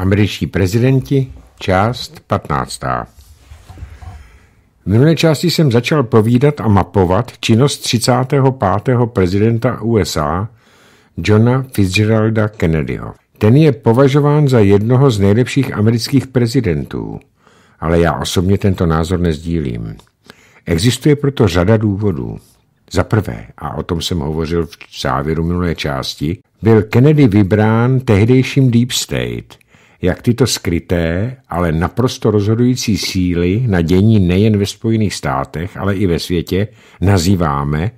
Američtí prezidenti, část 15. V minulé části jsem začal povídat a mapovat činnost 35. prezidenta USA Johna Fitzgeralda Kennedyho. Ten je považován za jednoho z nejlepších amerických prezidentů, ale já osobně tento názor nezdílím. Existuje proto řada důvodů. Za prvé, a o tom jsem hovořil v závěru minulé části, byl Kennedy vybrán tehdejším Deep State, jak tyto skryté, ale naprosto rozhodující síly na dění nejen ve Spojených státech, ale i ve světě nazýváme,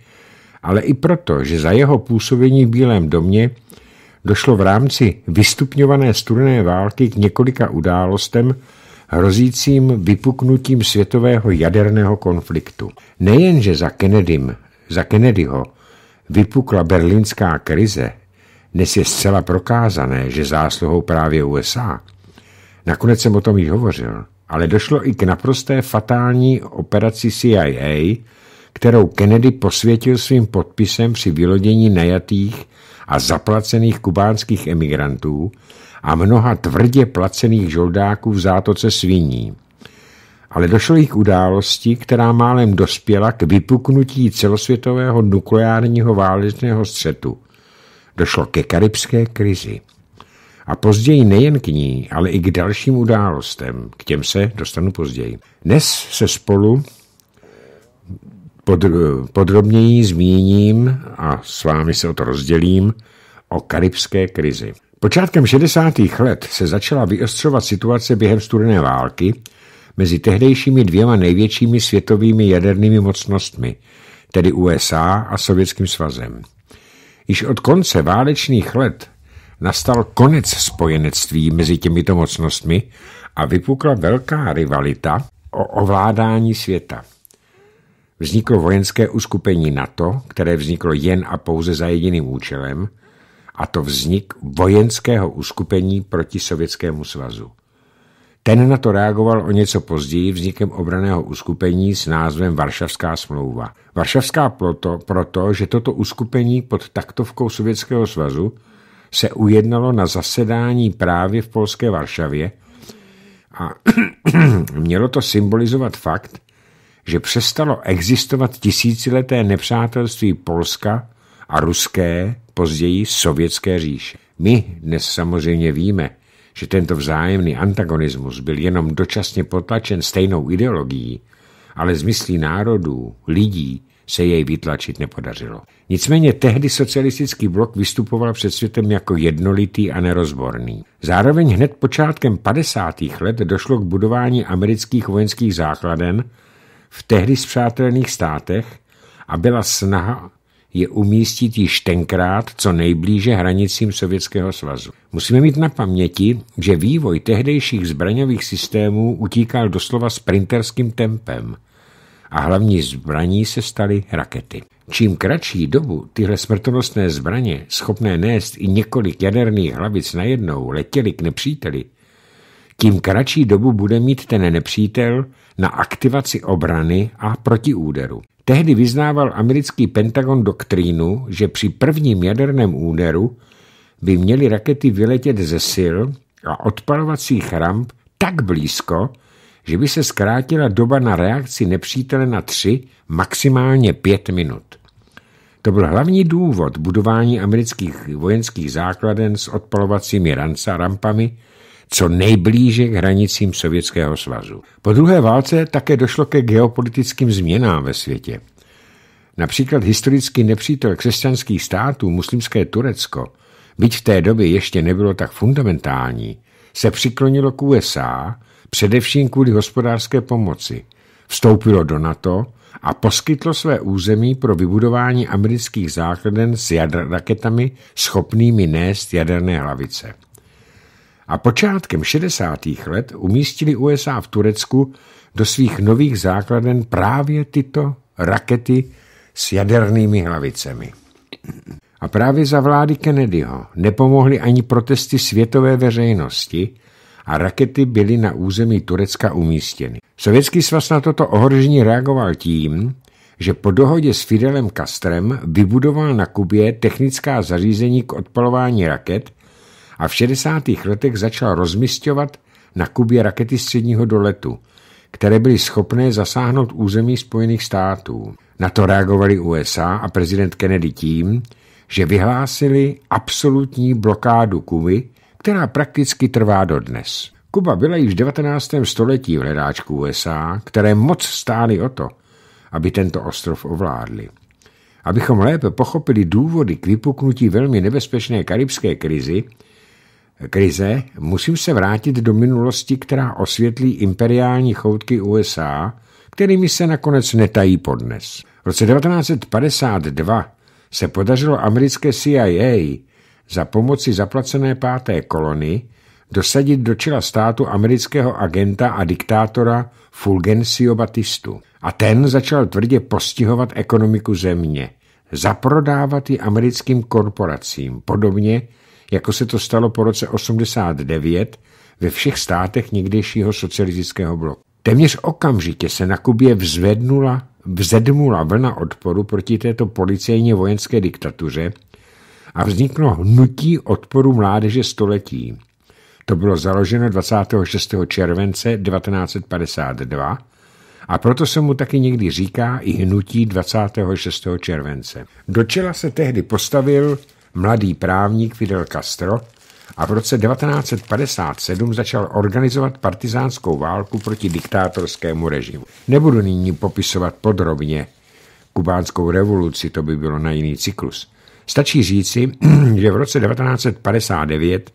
ale i proto, že za jeho působení v Bílém domě došlo v rámci vystupňované studené války k několika událostem hrozícím vypuknutím světového jaderného konfliktu. Nejenže za, Kennedym, za Kennedyho vypukla berlínská krize, dnes je zcela prokázané, že zásluhou právě USA. Nakonec jsem o tom již hovořil, ale došlo i k naprosté fatální operaci CIA, kterou Kennedy posvětil svým podpisem při vylodění najatých a zaplacených kubánských emigrantů a mnoha tvrdě placených žoldáků v zátoce sviní. Ale došlo jich k události, která málem dospěla k vypuknutí celosvětového nukleárního válečného střetu – došlo ke karibské krizi. A později nejen k ní, ale i k dalším událostem. K těm se dostanu později. Dnes se spolu pod, podrobněji zmíním a s vámi se o to rozdělím o karibské krizi. Počátkem 60. let se začala vyostřovat situace během studené války mezi tehdejšími dvěma největšími světovými jadernými mocnostmi, tedy USA a Sovětským svazem. Již od konce válečných let nastal konec spojenectví mezi těmito mocnostmi a vypukla velká rivalita o ovládání světa. Vzniklo vojenské uskupení NATO, které vzniklo jen a pouze za jediným účelem, a to vznik vojenského uskupení proti Sovětskému svazu. Ten na to reagoval o něco později vznikem obraného uskupení s názvem Varšavská smlouva. Varšavská proto, proto, že toto uskupení pod taktovkou Sovětského svazu se ujednalo na zasedání právě v polské Varšavě a mělo to symbolizovat fakt, že přestalo existovat tisícileté nepřátelství Polska a ruské, později sovětské říše. My dnes samozřejmě víme, že tento vzájemný antagonismus byl jenom dočasně potlačen stejnou ideologií, ale z myslí národů, lidí, se jej vytlačit nepodařilo. Nicméně tehdy socialistický blok vystupoval před světem jako jednolitý a nerozborný. Zároveň hned počátkem 50. let došlo k budování amerických vojenských základen v tehdy zpřátelných státech a byla snaha je umístit již tenkrát co nejblíže hranicím Sovětského svazu. Musíme mít na paměti, že vývoj tehdejších zbraňových systémů utíkal doslova sprinterským tempem a hlavní zbraní se staly rakety. Čím kratší dobu tyhle smrtonostné zbraně, schopné nést i několik jaderných hlavic najednou, letěly k nepříteli, tím kratší dobu bude mít ten nepřítel na aktivaci obrany a protiúderu. Tehdy vyznával americký Pentagon doktrínu, že při prvním jaderném úderu by měly rakety vyletět ze sil a odpalovacích ramp tak blízko, že by se zkrátila doba na reakci nepřítele na 3, maximálně 5 minut. To byl hlavní důvod budování amerických vojenských základen s odpalovacími ranca rampami, co nejblíže k hranicím Sovětského svazu. Po druhé válce také došlo ke geopolitickým změnám ve světě. Například historický nepřítel křesťanských států, muslimské Turecko, byť v té době ještě nebylo tak fundamentální, se přiklonilo k USA, především kvůli hospodářské pomoci. Vstoupilo do NATO a poskytlo své území pro vybudování amerických základen s jadr- raketami schopnými nést jaderné hlavice a počátkem 60. let umístili USA v Turecku do svých nových základen právě tyto rakety s jadernými hlavicemi. A právě za vlády Kennedyho nepomohly ani protesty světové veřejnosti a rakety byly na území Turecka umístěny. Sovětský svaz na toto ohrožení reagoval tím, že po dohodě s Fidelem Kastrem vybudoval na Kubě technická zařízení k odpalování raket a v 60. letech začal rozmistovat na Kubě rakety středního doletu, které byly schopné zasáhnout území Spojených států. Na to reagovali USA a prezident Kennedy tím, že vyhlásili absolutní blokádu Kuby, která prakticky trvá dodnes. Kuba byla již v 19. století v hledáčku USA, které moc stály o to, aby tento ostrov ovládli. Abychom lépe pochopili důvody k vypuknutí velmi nebezpečné karibské krizi, krize, musím se vrátit do minulosti, která osvětlí imperiální choutky USA, kterými se nakonec netají podnes. V roce 1952 se podařilo americké CIA za pomoci zaplacené páté kolony dosadit do čela státu amerického agenta a diktátora Fulgencio Batistu. A ten začal tvrdě postihovat ekonomiku země, zaprodávat ji americkým korporacím, podobně jako se to stalo po roce 89 ve všech státech někdejšího socialistického bloku. Téměř okamžitě se na Kubě vzvednula, vzedmula vlna odporu proti této policejně vojenské diktatuře a vzniklo hnutí odporu mládeže století. To bylo založeno 26. července 1952 a proto se mu taky někdy říká i hnutí 26. července. Do čela se tehdy postavil mladý právník Fidel Castro a v roce 1957 začal organizovat partizánskou válku proti diktátorskému režimu. Nebudu nyní popisovat podrobně kubánskou revoluci, to by bylo na jiný cyklus. Stačí říci, že v roce 1959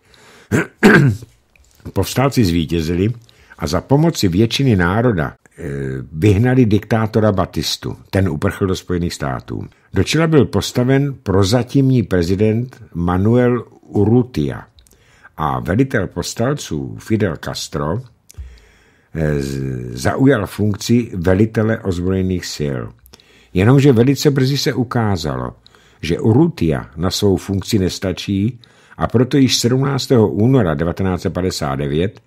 povstalci zvítězili a za pomoci většiny národa Eh, vyhnali diktátora Batistu. Ten uprchl do Spojených států. Do čela byl postaven prozatímní prezident Manuel Urrutia a velitel postalců Fidel Castro eh, zaujal funkci velitele ozbrojených sil. Jenomže velice brzy se ukázalo, že Urrutia na svou funkci nestačí a proto již 17. února 1959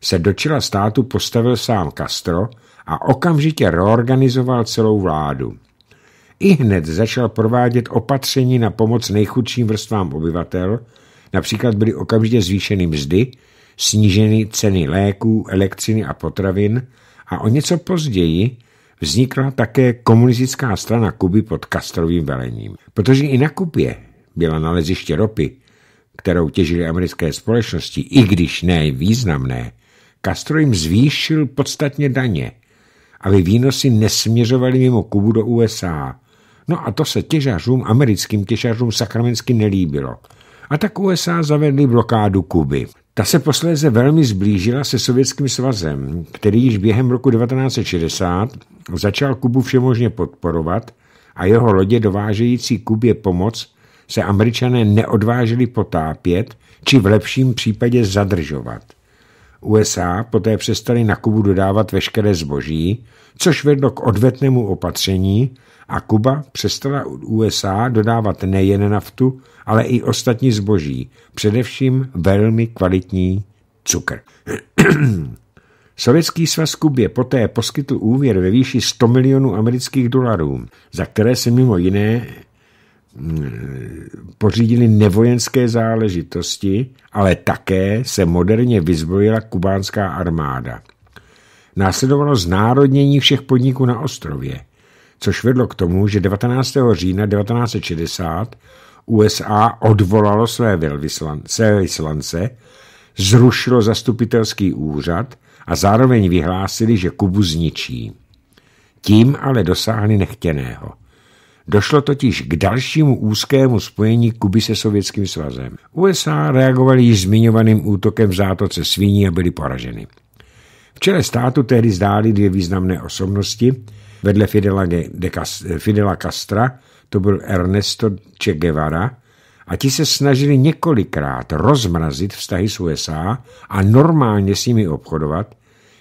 se do čela státu postavil sám Castro – a okamžitě reorganizoval celou vládu. I hned začal provádět opatření na pomoc nejchudším vrstvám obyvatel, například byly okamžitě zvýšeny mzdy, sníženy ceny léků, elektřiny a potravin a o něco později vznikla také komunistická strana Kuby pod Kastrovým velením. Protože i na Kubě byla naleziště ropy, kterou těžily americké společnosti, i když ne významné, Castro jim zvýšil podstatně daně – aby výnosy nesměřovaly mimo Kubu do USA. No a to se těžařům, americkým těžařům sakramensky nelíbilo. A tak USA zavedli blokádu Kuby. Ta se posléze velmi zblížila se Sovětským svazem, který již během roku 1960 začal Kubu všemožně podporovat a jeho lodě dovážející Kubě pomoc se američané neodvážili potápět či v lepším případě zadržovat. USA poté přestali na Kubu dodávat veškeré zboží, což vedlo k odvetnému opatření a Kuba přestala od USA dodávat nejen naftu, ale i ostatní zboží, především velmi kvalitní cukr. Sovětský svaz Kubě poté poskytl úvěr ve výši 100 milionů amerických dolarů, za které se mimo jiné pořídili nevojenské záležitosti, ale také se moderně vyzbrojila kubánská armáda. Následovalo znárodnění všech podniků na ostrově, což vedlo k tomu, že 19. října 1960 USA odvolalo své velvyslance, zrušilo zastupitelský úřad a zároveň vyhlásili, že Kubu zničí. Tím ale dosáhli nechtěného – Došlo totiž k dalšímu úzkému spojení Kuby se Sovětským svazem. USA reagovali již zmiňovaným útokem v zátoce sviní a byli poraženy. V čele státu tehdy zdály dvě významné osobnosti. Vedle Fidela, de Cast Fidela Castra to byl Ernesto Che Guevara a ti se snažili několikrát rozmrazit vztahy s USA a normálně s nimi obchodovat,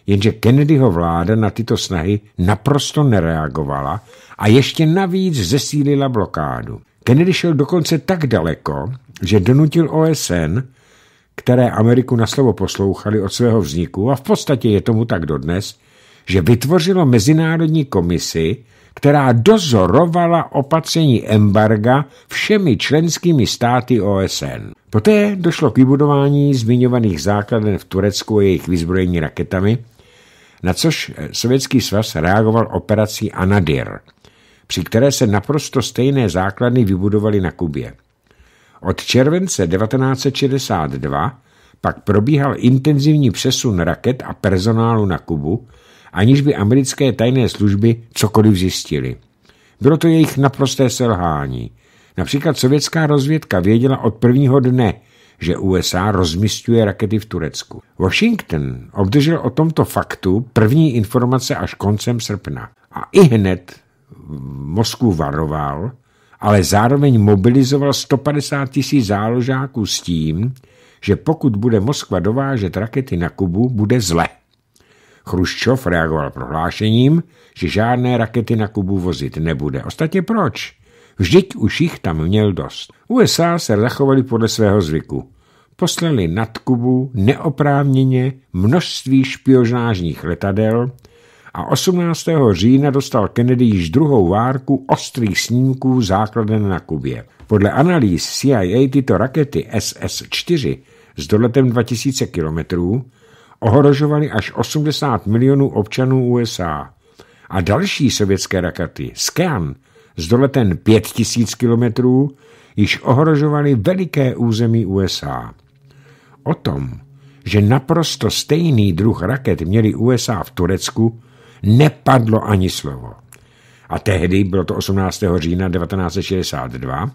jenže Kennedyho vláda na tyto snahy naprosto nereagovala a ještě navíc zesílila blokádu. Kennedy šel dokonce tak daleko, že donutil OSN, které Ameriku na slovo poslouchali od svého vzniku a v podstatě je tomu tak dodnes, že vytvořilo mezinárodní komisi, která dozorovala opatření embarga všemi členskými státy OSN. Poté došlo k vybudování zmiňovaných základen v Turecku a jejich vyzbrojení raketami, na což Sovětský svaz reagoval operací Anadir – při které se naprosto stejné základny vybudovaly na Kubě. Od července 1962 pak probíhal intenzivní přesun raket a personálu na Kubu, aniž by americké tajné služby cokoliv zjistili. Bylo to jejich naprosté selhání. Například sovětská rozvědka věděla od prvního dne, že USA rozmistuje rakety v Turecku. Washington obdržel o tomto faktu první informace až koncem srpna. A i hned Moskvu varoval, ale zároveň mobilizoval 150 tisíc záložáků s tím, že pokud bude Moskva dovážet rakety na Kubu, bude zle. Chruščov reagoval prohlášením, že žádné rakety na Kubu vozit nebude. Ostatně proč? Vždyť už jich tam měl dost. USA se zachovali podle svého zvyku. Poslali nad Kubu neoprávněně množství špionážních letadel, a 18. října dostal Kennedy již druhou várku ostrých snímků základen na Kubě. Podle analýz CIA tyto rakety SS-4 s doletem 2000 km ohrožovaly až 80 milionů občanů USA a další sovětské rakety Scan s doletem 5000 km již ohrožovaly veliké území USA. O tom, že naprosto stejný druh raket měli USA v Turecku, nepadlo ani slovo. A tehdy, bylo to 18. října 1962,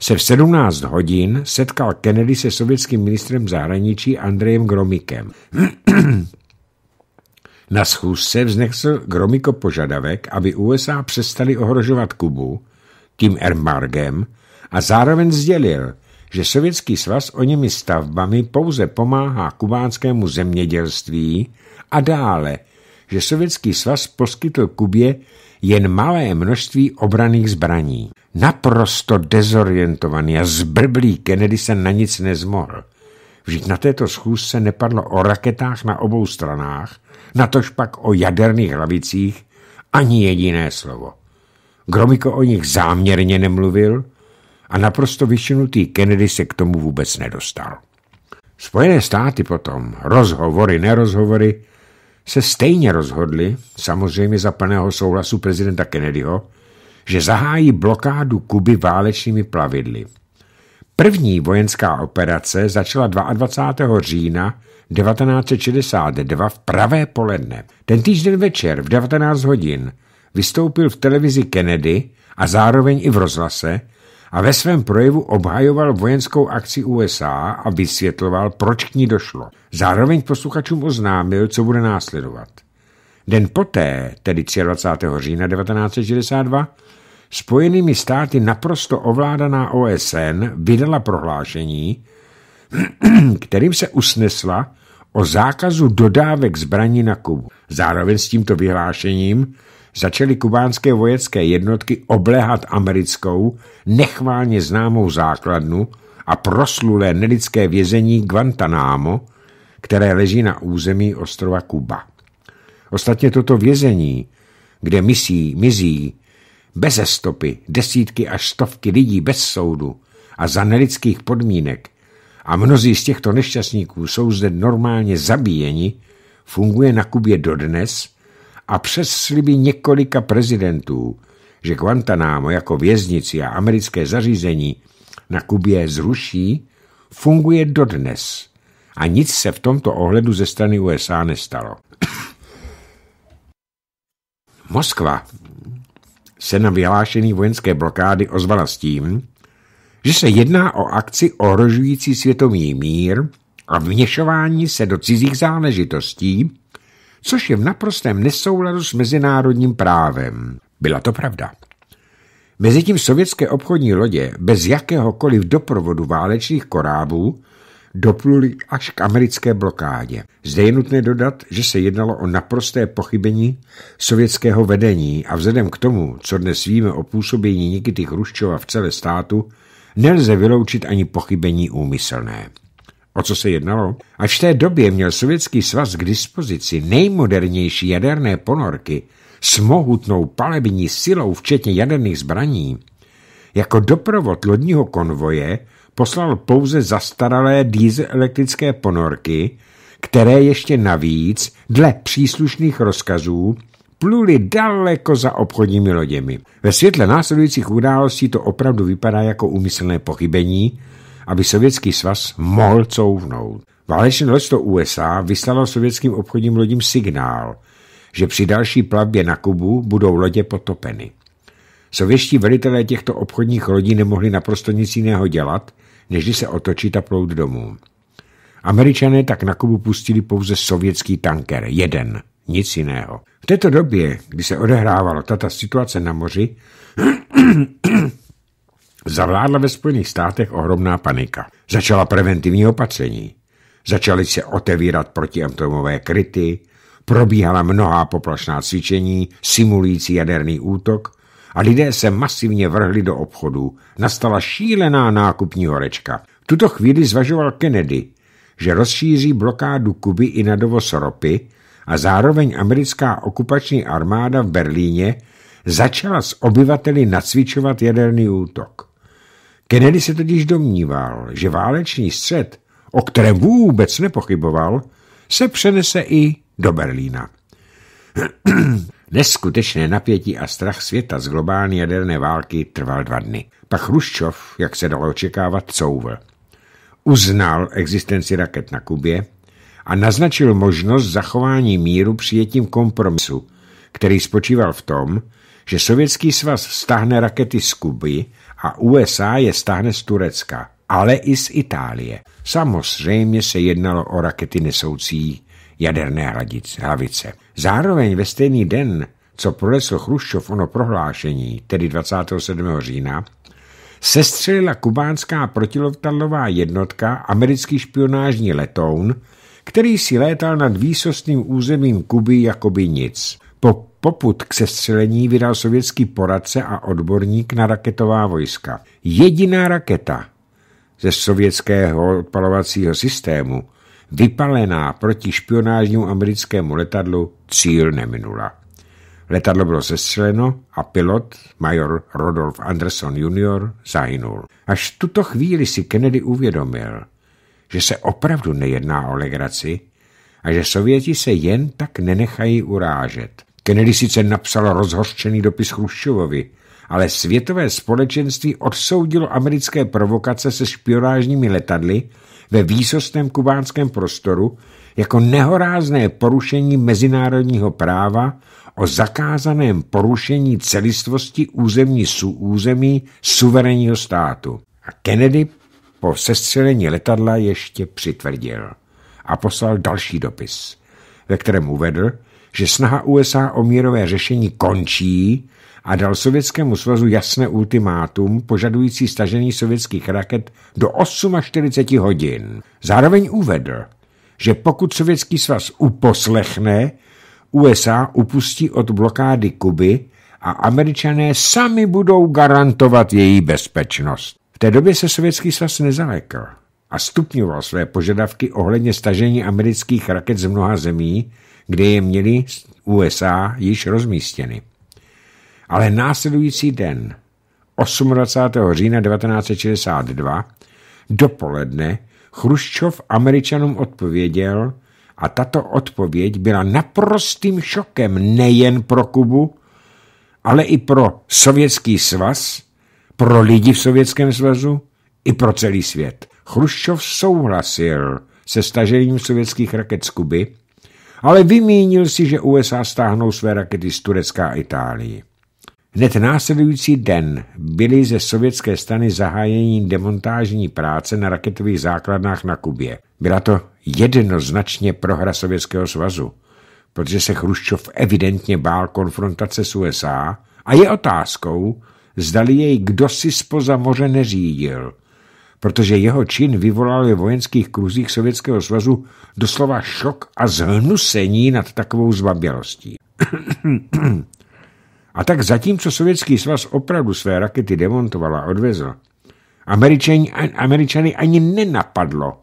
se v 17 hodin setkal Kennedy se sovětským ministrem zahraničí Andrejem Gromikem. Na schůzce vznesl Gromiko požadavek, aby USA přestali ohrožovat Kubu tím embargem a zároveň sdělil, že Sovětský svaz o nimi stavbami pouze pomáhá kubánskému zemědělství a dále – že Sovětský svaz poskytl Kubě jen malé množství obraných zbraní. Naprosto dezorientovaný a zbrblý Kennedy se na nic nezmohl. Vždyť na této schůzce nepadlo o raketách na obou stranách, natož pak o jaderných hlavicích ani jediné slovo. Gromiko o nich záměrně nemluvil a naprosto vyšinutý Kennedy se k tomu vůbec nedostal. Spojené státy potom, rozhovory, nerozhovory, se stejně rozhodli, samozřejmě za plného souhlasu prezidenta Kennedyho, že zahájí blokádu Kuby válečnými plavidly. První vojenská operace začala 22. října 1962 v pravé poledne. Ten týžden večer v 19 hodin vystoupil v televizi Kennedy a zároveň i v rozhlase a ve svém projevu obhajoval vojenskou akci USA a vysvětloval, proč k ní došlo. Zároveň posluchačům oznámil, co bude následovat. Den poté, tedy 23. října 1962, Spojenými státy naprosto ovládaná OSN vydala prohlášení, kterým se usnesla o zákazu dodávek zbraní na Kubu. Zároveň s tímto vyhlášením začaly kubánské vojenské jednotky obléhat americkou, nechválně známou základnu a proslulé nelidské vězení Guantanamo, které leží na území ostrova Kuba. Ostatně toto vězení, kde misí, mizí, beze stopy, desítky až stovky lidí bez soudu a za nelidských podmínek a mnozí z těchto nešťastníků jsou zde normálně zabíjeni, funguje na Kubě dodnes – a přes sliby několika prezidentů, že Guantanamo jako věznici a americké zařízení na Kubě zruší, funguje dodnes a nic se v tomto ohledu ze strany USA nestalo. Moskva se na vyhlášení vojenské blokády ozvala s tím, že se jedná o akci ohrožující světový mír a vněšování se do cizích záležitostí, což je v naprostém nesouladu s mezinárodním právem. Byla to pravda. Mezitím sovětské obchodní lodě bez jakéhokoliv doprovodu válečných korábů dopluli až k americké blokádě. Zde je nutné dodat, že se jednalo o naprosté pochybení sovětského vedení a vzhledem k tomu, co dnes víme o působení Nikity Hruščova v celé státu, nelze vyloučit ani pochybení úmyslné. O co se jednalo? Až v té době měl Sovětský svaz k dispozici nejmodernější jaderné ponorky s mohutnou palební silou, včetně jaderných zbraní, jako doprovod lodního konvoje poslal pouze zastaralé dieselektrické ponorky, které ještě navíc, dle příslušných rozkazů, pluli daleko za obchodními loděmi. Ve světle následujících událostí to opravdu vypadá jako úmyslné pochybení, aby Sovětský svaz mohl couvnout. Válečné loďstvo USA vyslalo sovětským obchodním lodím signál, že při další plavbě na Kubu budou lodě potopeny. Sovětští velitelé těchto obchodních lodí nemohli naprosto nic jiného dělat, než se otočit a plout domů. Američané tak na Kubu pustili pouze sovětský tanker, jeden, nic jiného. V této době, kdy se odehrávala tato situace na moři, Zavládla ve Spojených státech ohromná panika. Začala preventivní opatření. Začaly se otevírat protiatomové kryty, probíhala mnohá poplašná cvičení simulující jaderný útok a lidé se masivně vrhli do obchodů. Nastala šílená nákupní horečka. V tuto chvíli zvažoval Kennedy, že rozšíří blokádu Kuby i na dovoz ropy a zároveň americká okupační armáda v Berlíně začala s obyvateli nacvičovat jaderný útok. Kennedy se totiž domníval, že válečný střed, o kterém vůbec nepochyboval, se přenese i do Berlína. Neskutečné napětí a strach světa z globální jaderné války trval dva dny. Pak Chruščov, jak se dalo očekávat, couvl. Uznal existenci raket na Kubě a naznačil možnost zachování míru přijetím kompromisu, který spočíval v tom, že Sovětský svaz stáhne rakety z Kuby a USA je stáhne z Turecka, ale i z Itálie. Samozřejmě se jednalo o rakety nesoucí jaderné hlavice. Zároveň ve stejný den, co prolesl Chruščov ono prohlášení, tedy 27. října, sestřelila kubánská protilotadlová jednotka americký špionážní letoun, který si létal nad výsostným územím Kuby jako by nic. Po poput k sestřelení vydal sovětský poradce a odborník na raketová vojska. Jediná raketa ze sovětského odpalovacího systému, vypalená proti špionážnímu americkému letadlu, cíl neminula. Letadlo bylo sestřeleno a pilot, major Rodolf Anderson Jr. zahynul. Až tuto chvíli si Kennedy uvědomil, že se opravdu nejedná o legraci a že Sověti se jen tak nenechají urážet. Kennedy sice napsal rozhořčený dopis Chruščovovi, ale světové společenství odsoudilo americké provokace se špionážními letadly ve výsostném kubánském prostoru jako nehorázné porušení mezinárodního práva o zakázaném porušení celistvosti územní su území suverénního státu. A Kennedy po sestřelení letadla ještě přitvrdil a poslal další dopis, ve kterém uvedl, že snaha USA o mírové řešení končí a dal Sovětskému svazu jasné ultimátum požadující stažení sovětských raket do 48 hodin. Zároveň uvedl, že pokud Sovětský svaz uposlechne, USA upustí od blokády Kuby a američané sami budou garantovat její bezpečnost. V té době se Sovětský svaz nezalekl a stupňoval své požadavky ohledně stažení amerických raket z mnoha zemí, kde je měli USA již rozmístěny. Ale následující den, 28. října 1962, dopoledne Chruščov američanům odpověděl a tato odpověď byla naprostým šokem nejen pro Kubu, ale i pro Sovětský svaz, pro lidi v Sovětském svazu i pro celý svět. Chruščov souhlasil se stažením sovětských raket z Kuby ale vymínil si, že USA stáhnou své rakety z Turecka a Itálii. Hned následující den byly ze sovětské strany zahájení demontážní práce na raketových základnách na Kubě. Byla to jednoznačně prohra Sovětského svazu, protože se Chruščov evidentně bál konfrontace s USA a je otázkou, zdali jej kdo si spoza moře neřídil – protože jeho čin vyvolal ve vojenských kruzích Sovětského svazu doslova šok a zhnusení nad takovou zbabělostí. a tak zatímco Sovětský svaz opravdu své rakety demontoval a odvezl, Američani, Američany ani nenapadlo,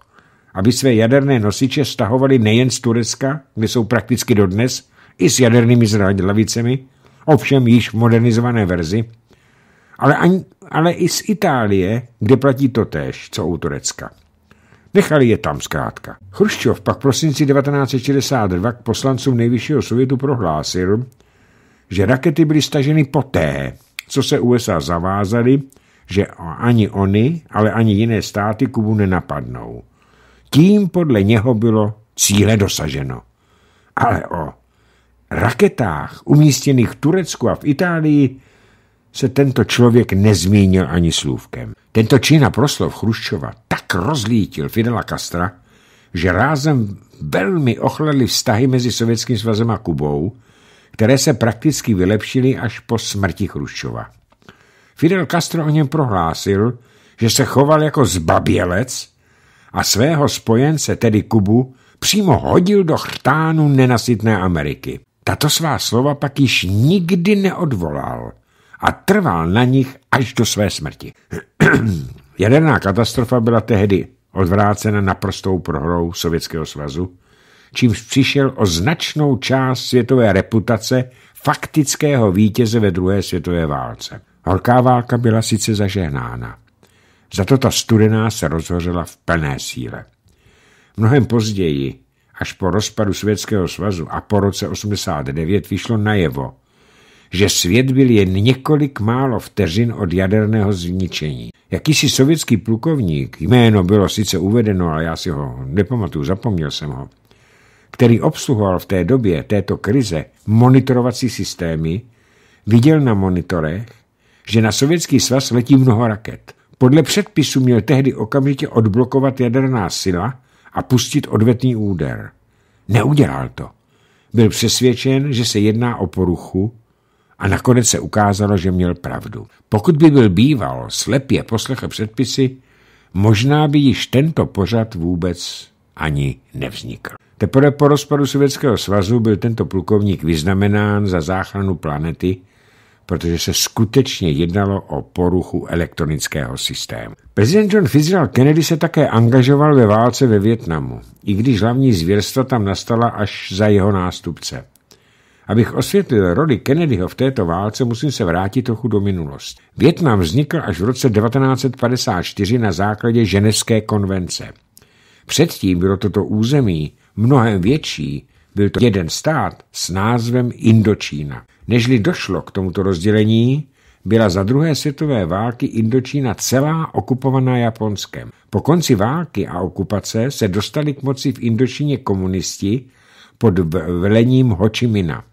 aby své jaderné nosiče stahovali nejen z Turecka, kde jsou prakticky dodnes, i s jadernými zradlavicemi, ovšem již v modernizované verzi, ale, ani, ale i z Itálie, kde platí to též, co u Turecka. Nechali je tam zkrátka. Chruščov pak v prosinci 1962 k poslancům nejvyššího sovětu prohlásil, že rakety byly staženy poté, co se USA zavázali, že ani oni, ale ani jiné státy Kubu nenapadnou. Tím podle něho bylo cíle dosaženo. Ale o raketách umístěných v Turecku a v Itálii se tento člověk nezmínil ani slůvkem. Tento čin a proslov Chruščova tak rozlítil Fidela Castra, že rázem velmi ochladly vztahy mezi Sovětským svazem a Kubou, které se prakticky vylepšily až po smrti Chruščova. Fidel Castro o něm prohlásil, že se choval jako zbabělec a svého spojence, tedy Kubu, přímo hodil do chrtánu nenasytné Ameriky. Tato svá slova pak již nikdy neodvolal – a trval na nich až do své smrti. Jaderná katastrofa byla tehdy odvrácena naprostou prohrou Sovětského svazu, čímž přišel o značnou část světové reputace faktického vítěze ve druhé světové válce. Horká válka byla sice zažehnána, za to ta studená se rozhořela v plné síle. Mnohem později, až po rozpadu Sovětského svazu a po roce 89, vyšlo najevo, že svět byl jen několik málo vteřin od jaderného zničení. Jakýsi sovětský plukovník, jméno bylo sice uvedeno, ale já si ho nepamatuju, zapomněl jsem ho, který obsluhoval v té době této krize monitorovací systémy, viděl na monitorech, že na sovětský svaz letí mnoho raket. Podle předpisu měl tehdy okamžitě odblokovat jaderná sila a pustit odvetný úder. Neudělal to. Byl přesvědčen, že se jedná o poruchu, a nakonec se ukázalo, že měl pravdu. Pokud by byl býval slepě poslechl předpisy, možná by již tento pořad vůbec ani nevznikl. Teprve po rozpadu Sovětského svazu byl tento plukovník vyznamenán za záchranu planety, protože se skutečně jednalo o poruchu elektronického systému. Prezident John Fitzgerald Kennedy se také angažoval ve válce ve Větnamu, i když hlavní zvěrstva tam nastala až za jeho nástupce. Abych osvětlil roli Kennedyho v této válce, musím se vrátit trochu do minulosti. Větnam vznikl až v roce 1954 na základě Ženevské konvence. Předtím bylo toto území mnohem větší, byl to jeden stát s názvem Indočína. Nežli došlo k tomuto rozdělení, byla za druhé světové války Indočína celá okupovaná Japonskem. Po konci války a okupace se dostali k moci v Indočíně komunisti pod velením Ho Chi Mina.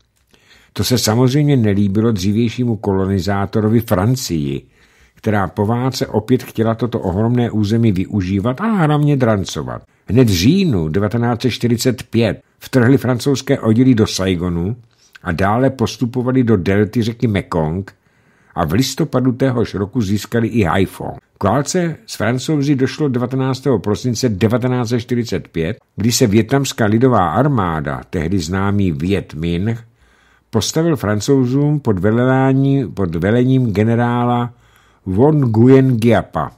To se samozřejmě nelíbilo dřívějšímu kolonizátorovi Francii, která po válce opět chtěla toto ohromné území využívat a hlavně drancovat. Hned v říjnu 1945 vtrhli francouzské oddíly do Saigonu a dále postupovali do delty řeky Mekong a v listopadu téhož roku získali i Haifong. K válce s francouzi došlo 19. prosince 1945, kdy se větnamská lidová armáda, tehdy známý Viet Minh, postavil francouzům pod, velení, pod velením generála von Guyen Giapa.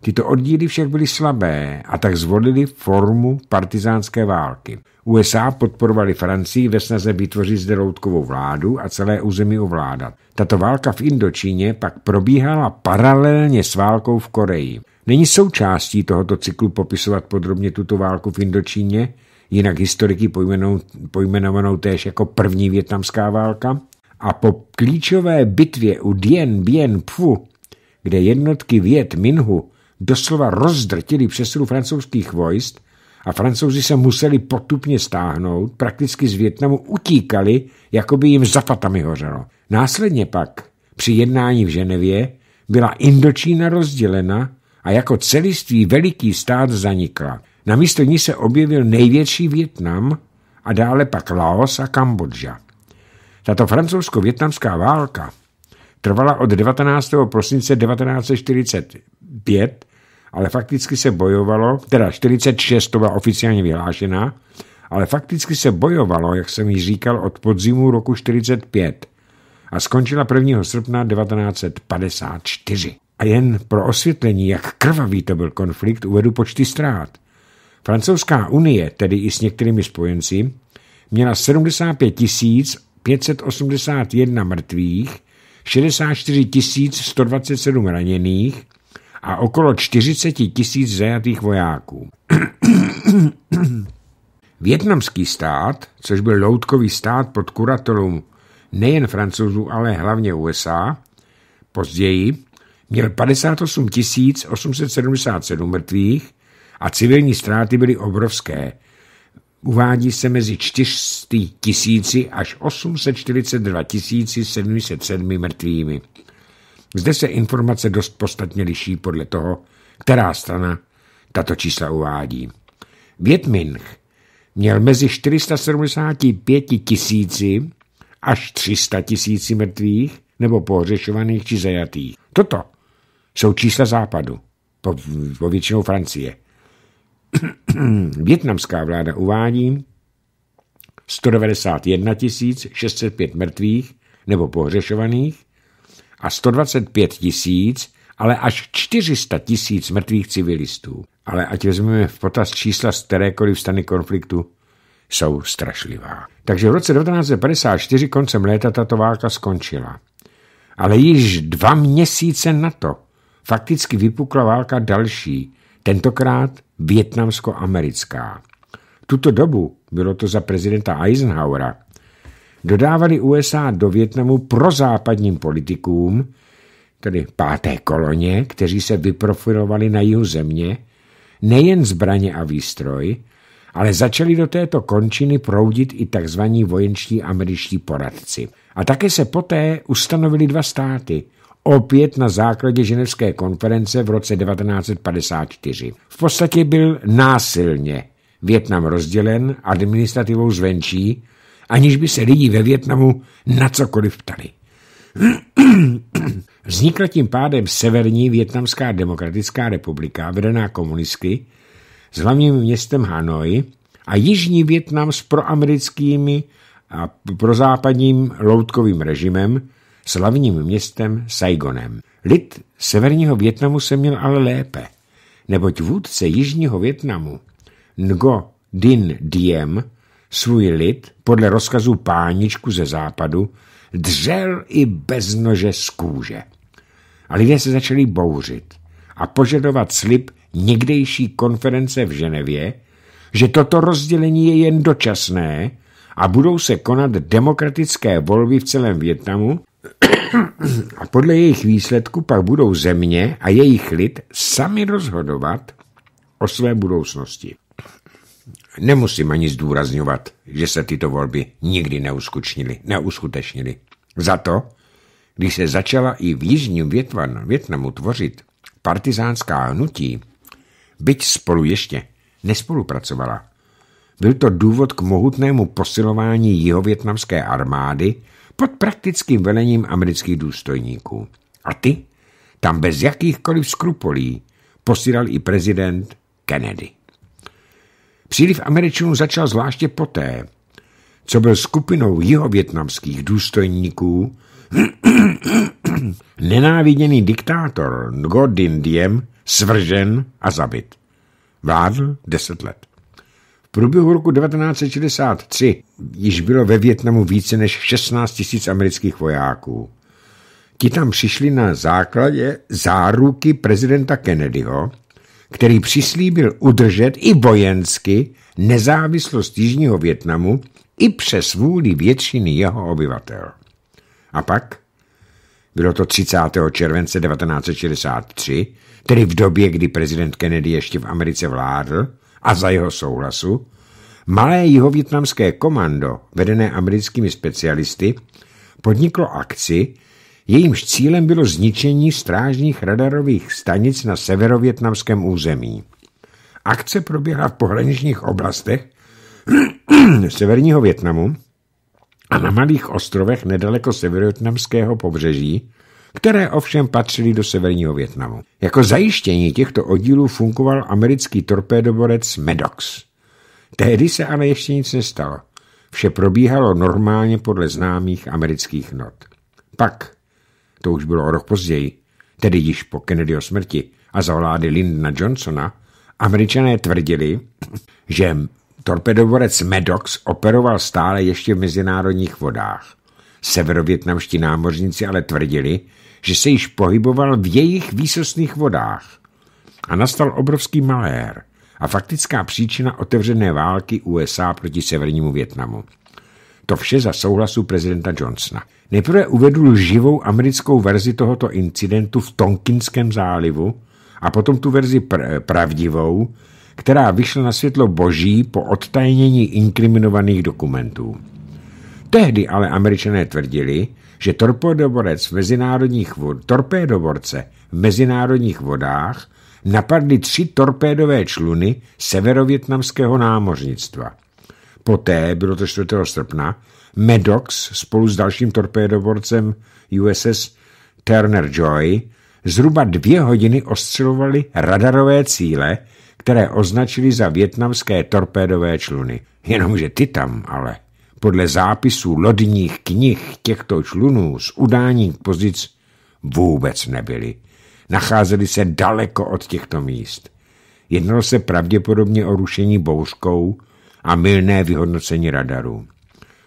Tyto oddíly však byly slabé a tak zvolili formu partizánské války. USA podporovali Francii ve snaze vytvořit zde loutkovou vládu a celé území ovládat. Tato válka v Indočíně pak probíhala paralelně s válkou v Koreji. Není součástí tohoto cyklu popisovat podrobně tuto válku v Indočíně, jinak historiky pojmenovanou též jako první větnamská válka, a po klíčové bitvě u Dien Bien Phu, kde jednotky Viet Minhu doslova rozdrtili přesunu francouzských vojst a francouzi se museli potupně stáhnout, prakticky z Větnamu utíkali, jako by jim za patami hořelo. Následně pak při jednání v Ženevě byla Indočína rozdělena a jako celiství veliký stát zanikla. Na ní se objevil největší Větnam a dále pak Laos a Kambodža. Tato francouzsko-větnamská válka trvala od 19. prosince 1945, ale fakticky se bojovalo, teda 46 to byla oficiálně vyhlášená, ale fakticky se bojovalo, jak jsem ji říkal, od podzimu roku 45 a skončila 1. srpna 1954. A jen pro osvětlení, jak krvavý to byl konflikt, uvedu počty ztrát. Francouzská unie, tedy i s některými spojenci, měla 75 581 mrtvých, 64 127 raněných a okolo 40 tisíc zajatých vojáků. Větnamský stát, což byl loutkový stát pod kuratelům nejen francouzů, ale hlavně USA, později měl 58 877 mrtvých, a civilní ztráty byly obrovské. Uvádí se mezi 400 tisíci až 842 707 mrtvými. Zde se informace dost podstatně liší podle toho, která strana tato čísla uvádí. Větminch měl mezi 475 tisíci až 300 tisíci mrtvých nebo pohřešovaných či zajatých. Toto jsou čísla západu, po, po většinou Francie. Větnamská vláda uvádí 191 605 mrtvých nebo pohřešovaných a 125 tisíc, ale až 400 tisíc mrtvých civilistů. Ale ať vezmeme v potaz čísla z kterékoliv strany konfliktu, jsou strašlivá. Takže v roce 1954 koncem léta tato válka skončila. Ale již dva měsíce na to fakticky vypukla válka další, tentokrát větnamsko-americká. Tuto dobu, bylo to za prezidenta Eisenhowera, dodávali USA do Větnamu prozápadním politikům, tedy páté koloně, kteří se vyprofilovali na jihu země, nejen zbraně a výstroj, ale začali do této končiny proudit i tzv. vojenští američtí poradci. A také se poté ustanovili dva státy – opět na základě ženevské konference v roce 1954. V podstatě byl násilně Větnam rozdělen administrativou zvenčí, aniž by se lidi ve Větnamu na cokoliv ptali. Vznikla tím pádem Severní Větnamská demokratická republika, vedená komunisty s hlavním městem Hanoi a Jižní Větnam s proamerickými a prozápadním loutkovým režimem, slavným městem Saigonem. Lid severního Větnamu se měl ale lépe, neboť vůdce jižního Větnamu Ngo Din Diem svůj lid podle rozkazu páničku ze západu dřel i bez nože z kůže. A lidé se začali bouřit a požadovat slib někdejší konference v Ženevě, že toto rozdělení je jen dočasné a budou se konat demokratické volby v celém Větnamu a podle jejich výsledku pak budou země a jejich lid sami rozhodovat o své budoucnosti. Nemusím ani zdůrazňovat, že se tyto volby nikdy neuskutečnily. Za to, když se začala i v jižním Větvan, Větnamu tvořit partizánská hnutí, byť spolu ještě nespolupracovala, byl to důvod k mohutnému posilování jihovětnamské armády pod praktickým velením amerických důstojníků. A ty tam bez jakýchkoliv skrupolí posílal i prezident Kennedy. Příliv Američanů začal zvláště poté, co byl skupinou jihovětnamských důstojníků nenáviděný diktátor Ngo Dindiem svržen a zabit. Vládl deset let průběhu roku 1963 již bylo ve Větnamu více než 16 tisíc amerických vojáků. Ti tam přišli na základě záruky prezidenta Kennedyho, který přislíbil udržet i vojensky nezávislost Jižního Větnamu i přes vůli většiny jeho obyvatel. A pak? Bylo to 30. července 1963, tedy v době, kdy prezident Kennedy ještě v Americe vládl, a za jeho souhlasu malé jihovětnamské komando, vedené americkými specialisty, podniklo akci, jejímž cílem bylo zničení strážních radarových stanic na severovětnamském území. Akce proběhla v pohraničních oblastech severního Větnamu a na malých ostrovech nedaleko severovětnamského pobřeží, které ovšem patřily do severního Větnamu. Jako zajištění těchto oddílů fungoval americký torpédoborec Medox. Tehdy se ale ještě nic nestalo. Vše probíhalo normálně podle známých amerických not. Pak, to už bylo o rok později, tedy již po Kennedyho smrti a za vlády Lyndona Johnsona, američané tvrdili, že torpedoborec Medox operoval stále ještě v mezinárodních vodách. Severovětnamští námořníci ale tvrdili, že se již pohyboval v jejich výsostných vodách. A nastal obrovský malér a faktická příčina otevřené války USA proti severnímu Větnamu. To vše za souhlasu prezidenta Johnsona. Nejprve uvedl živou americkou verzi tohoto incidentu v Tonkinském zálivu a potom tu verzi pr- pravdivou, která vyšla na světlo boží po odtajnění inkriminovaných dokumentů. Tehdy ale američané tvrdili, že torpédoborec v mezinárodních vod, torpédoborce v mezinárodních vodách napadly tři torpédové čluny severovětnamského námořnictva. Poté, bylo to 4. srpna, Medox spolu s dalším torpédoborcem USS Turner Joy zhruba dvě hodiny ostřelovali radarové cíle, které označili za větnamské torpédové čluny. Jenomže ty tam ale podle zápisů lodních knih těchto člunů z udání pozic vůbec nebyly. Nacházeli se daleko od těchto míst. Jednalo se pravděpodobně o rušení bouřkou a milné vyhodnocení radaru.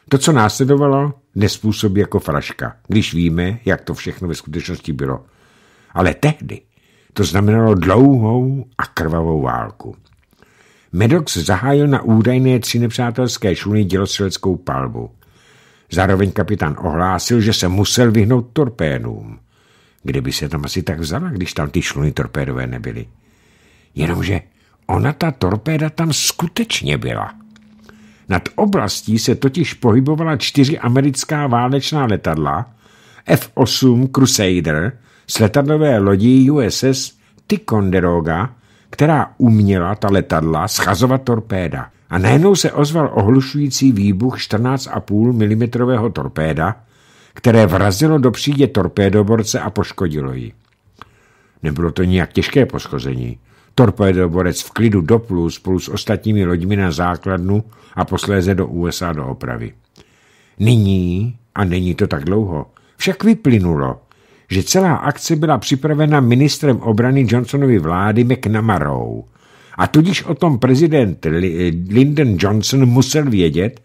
To, co následovalo, nespůsobí jako fraška, když víme, jak to všechno ve skutečnosti bylo. Ale tehdy to znamenalo dlouhou a krvavou válku. Medox zahájil na údajné tři nepřátelské šuny dělostřeleckou palbu. Zároveň kapitán ohlásil, že se musel vyhnout kde by se tam asi tak vzala, když tam ty šluny torpédové nebyly. Jenomže ona ta torpéda tam skutečně byla. Nad oblastí se totiž pohybovala čtyři americká válečná letadla F-8 Crusader z letadlové lodí USS Ticonderoga která uměla ta letadla schazovat torpéda. A najednou se ozval ohlušující výbuch 14,5 mm torpéda, které vrazilo do přídě torpédoborce a poškodilo ji. Nebylo to nijak těžké poškození. Torpédoborec v klidu plus spolu s ostatními loďmi na základnu a posléze do USA do opravy. Nyní, a není to tak dlouho, však vyplynulo, že celá akce byla připravena ministrem obrany Johnsonovy vlády McNamarou. A tudíž o tom prezident eh, Lyndon Johnson musel vědět,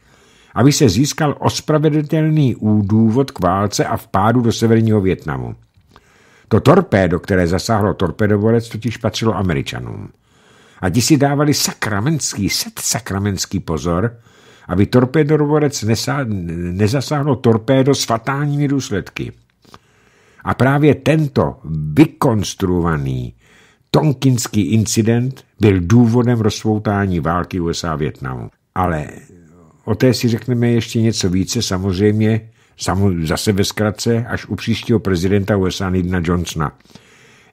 aby se získal ospravedlitelný údůvod k válce a vpádu do severního Větnamu. To torpédo, které zasáhlo torpedovolec, totiž patřilo Američanům. A ti si dávali sakramenský, set sakramenský pozor, aby torpedovolec nezasáhlo torpédo s fatálními důsledky – a právě tento vykonstruovaný tonkinský incident byl důvodem rozpoutání války USA a Větnamu. Ale o té si řekneme ještě něco více, samozřejmě zase ve zkratce, až u příštího prezidenta USA Lyndona Johnsona.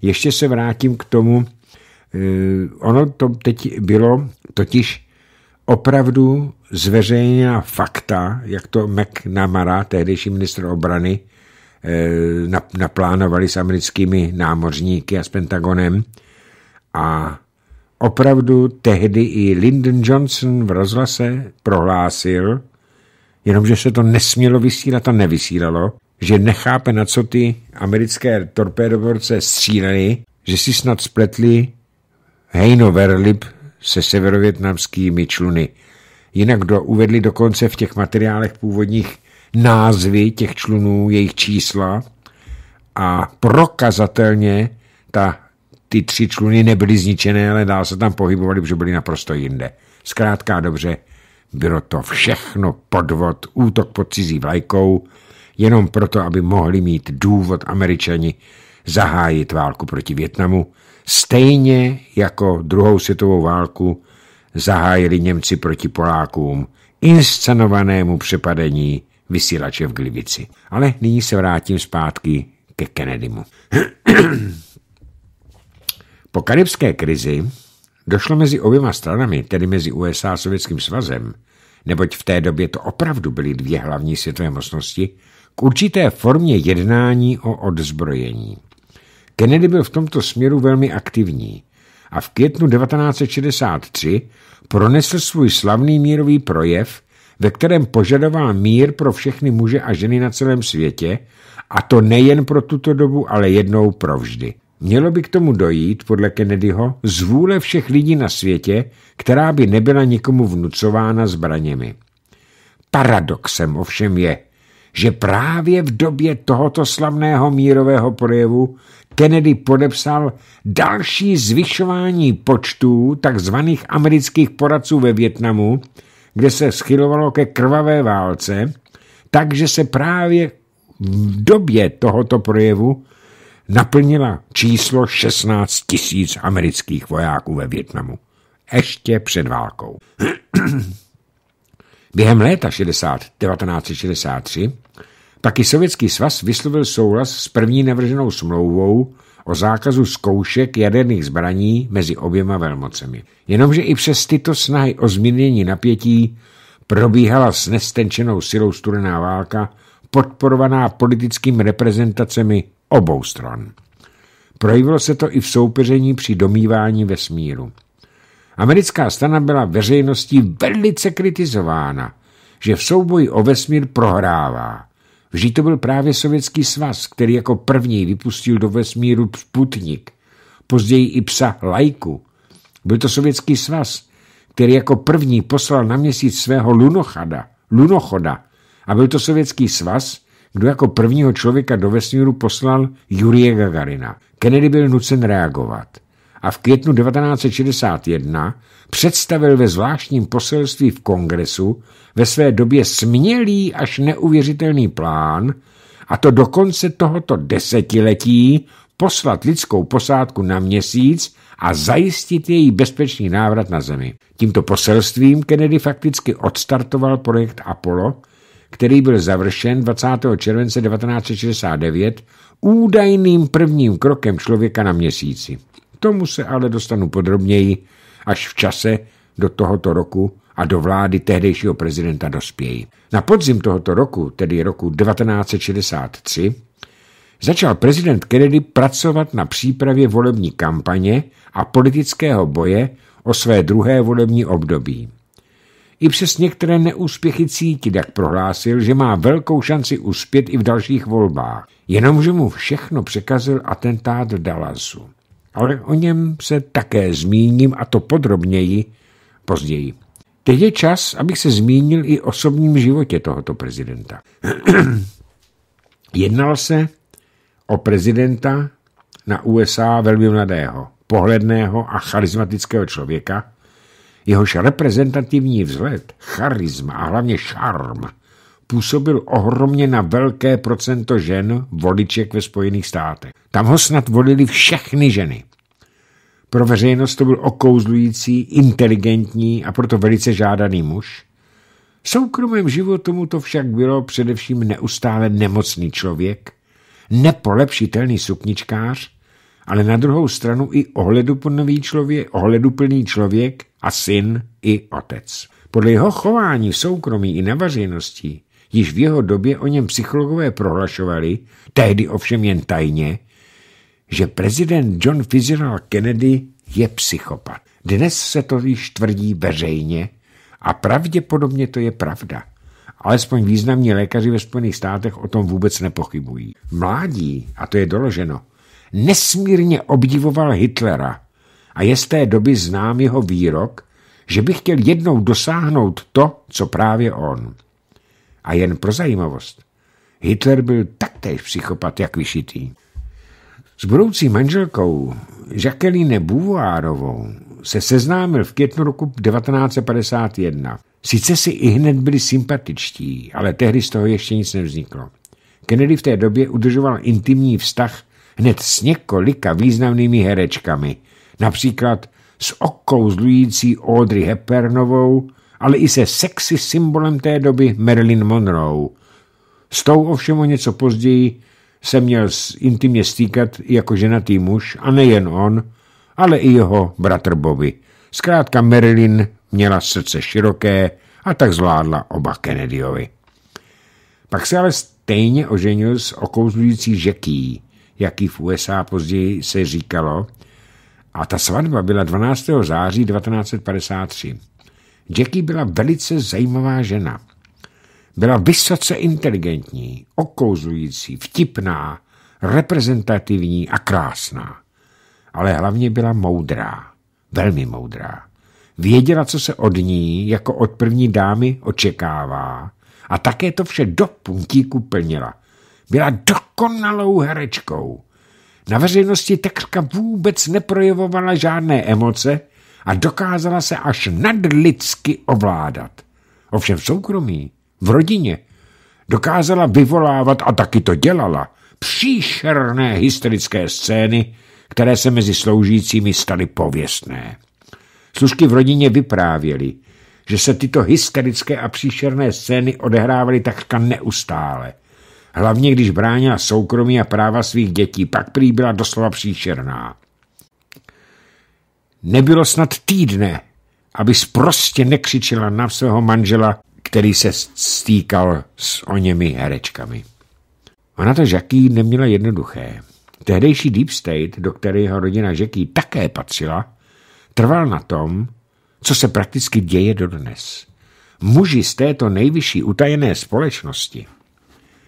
Ještě se vrátím k tomu, eh, ono to teď bylo totiž opravdu zveřejněna fakta, jak to McNamara, tehdejší ministr obrany, Eh, naplánovali s americkými námořníky a s Pentagonem. A opravdu tehdy i Lyndon Johnson v rozhlase prohlásil, jenomže se to nesmělo vysílat a nevysílalo, že nechápe, na co ty americké torpédoborce střílely, že si snad spletli Heino Verlip se severovětnamskými čluny. Jinak do, uvedli dokonce v těch materiálech původních názvy těch člunů, jejich čísla a prokazatelně ta, ty tři čluny nebyly zničené, ale dál se tam pohybovali, protože byly naprosto jinde. Zkrátka dobře, bylo to všechno podvod, útok pod cizí vlajkou, jenom proto, aby mohli mít důvod američani zahájit válku proti Větnamu, stejně jako druhou světovou válku zahájili Němci proti Polákům inscenovanému přepadení vysílače v Glivici. Ale nyní se vrátím zpátky ke Kennedymu. po karibské krizi došlo mezi oběma stranami, tedy mezi USA a Sovětským svazem, neboť v té době to opravdu byly dvě hlavní světové mocnosti, k určité formě jednání o odzbrojení. Kennedy byl v tomto směru velmi aktivní a v květnu 1963 pronesl svůj slavný mírový projev, ve kterém požadoval mír pro všechny muže a ženy na celém světě, a to nejen pro tuto dobu, ale jednou provždy. Mělo by k tomu dojít, podle Kennedyho, z vůle všech lidí na světě, která by nebyla nikomu vnucována zbraněmi. Paradoxem ovšem je, že právě v době tohoto slavného mírového projevu Kennedy podepsal další zvyšování počtů takzvaných amerických poradců ve Větnamu, kde se schylovalo ke krvavé válce, takže se právě v době tohoto projevu naplnila číslo 16 tisíc amerických vojáků ve Větnamu. Ještě před válkou. Během léta 60, 1963 taky i Sovětský svaz vyslovil souhlas s první navrženou smlouvou o zákazu zkoušek jaderných zbraní mezi oběma velmocemi. Jenomže i přes tyto snahy o zmírnění napětí probíhala s nestenčenou silou studená válka, podporovaná politickými reprezentacemi obou stran. Projevilo se to i v soupeření při domývání vesmíru. Americká strana byla veřejností velice kritizována, že v souboji o vesmír prohrává Vždyť to byl právě Sovětský svaz, který jako první vypustil do vesmíru Sputnik, později i psa Lajku. Byl to Sovětský svaz, který jako první poslal na měsíc svého lunochada, lunochoda. A byl to Sovětský svaz, kdo jako prvního člověka do vesmíru poslal Jurie Gagarina. Kennedy byl nucen reagovat a v květnu 1961 představil ve zvláštním poselství v kongresu ve své době smělý až neuvěřitelný plán, a to do konce tohoto desetiletí poslat lidskou posádku na měsíc a zajistit její bezpečný návrat na Zemi. Tímto poselstvím Kennedy fakticky odstartoval projekt Apollo, který byl završen 20. července 1969 údajným prvním krokem člověka na měsíci tomu se ale dostanu podrobněji, až v čase do tohoto roku a do vlády tehdejšího prezidenta dospějí. Na podzim tohoto roku, tedy roku 1963, začal prezident Kennedy pracovat na přípravě volební kampaně a politického boje o své druhé volební období. I přes některé neúspěchy cítit, jak prohlásil, že má velkou šanci uspět i v dalších volbách, jenomže mu všechno překazil atentát v Dallasu ale o něm se také zmíním a to podrobněji později. Teď je čas, abych se zmínil i osobním životě tohoto prezidenta. Jednal se o prezidenta na USA velmi mladého, pohledného a charismatického člověka, jehož reprezentativní vzhled, charisma a hlavně šarm – působil ohromně na velké procento žen voliček ve Spojených státech. Tam ho snad volili všechny ženy. Pro veřejnost to byl okouzlující, inteligentní a proto velice žádaný muž. V soukromém životu mu to však bylo především neustále nemocný člověk, nepolepšitelný sukničkář, ale na druhou stranu i ohleduplný člověk, ohleduplný člověk a syn i otec. Podle jeho chování v soukromí i na veřejnosti Již v jeho době o něm psychologové prohlašovali, tehdy ovšem jen tajně, že prezident John Fitzgerald Kennedy je psychopat. Dnes se to již tvrdí veřejně a pravděpodobně to je pravda. Alespoň významní lékaři ve Spojených státech o tom vůbec nepochybují. Mládí, a to je doloženo, nesmírně obdivoval Hitlera a je z té doby znám jeho výrok, že by chtěl jednou dosáhnout to, co právě on. A jen pro zajímavost. Hitler byl taktéž psychopat jak vyšitý. S budoucí manželkou Jacqueline Bouvoirovou se seznámil v květnu roku 1951. Sice si i hned byli sympatičtí, ale tehdy z toho ještě nic nevzniklo. Kennedy v té době udržoval intimní vztah hned s několika významnými herečkami, například s okouzlující Audrey Hepburnovou ale i se sexy symbolem té doby Marilyn Monroe. S tou ovšem o něco později se měl intimně stýkat jako ženatý muž a nejen on, ale i jeho bratr Bobby. Zkrátka Marilyn měla srdce široké a tak zvládla oba Kennedyovi. Pak se ale stejně oženil s okouzlující Jackie, jaký v USA později se říkalo, a ta svatba byla 12. září 1953. Jackie byla velice zajímavá žena. Byla vysoce inteligentní, okouzlující, vtipná, reprezentativní a krásná. Ale hlavně byla moudrá, velmi moudrá. Věděla, co se od ní, jako od první dámy, očekává a také to vše do puntíku plnila. Byla dokonalou herečkou. Na veřejnosti takřka vůbec neprojevovala žádné emoce a dokázala se až nadlidsky ovládat. Ovšem v soukromí, v rodině, dokázala vyvolávat, a taky to dělala, příšerné historické scény, které se mezi sloužícími staly pověstné. Služky v rodině vyprávěly, že se tyto hysterické a příšerné scény odehrávaly takřka neustále. Hlavně když bránila soukromí a práva svých dětí, pak prý byla doslova příšerná. Nebylo snad týdne, aby prostě nekřičela na svého manžela, který se stýkal s oněmi herečkami. Ona to Žaký neměla jednoduché. Tehdejší Deep State, do kterého rodina Žeký také patřila, trval na tom, co se prakticky děje dodnes. Muži z této nejvyšší utajené společnosti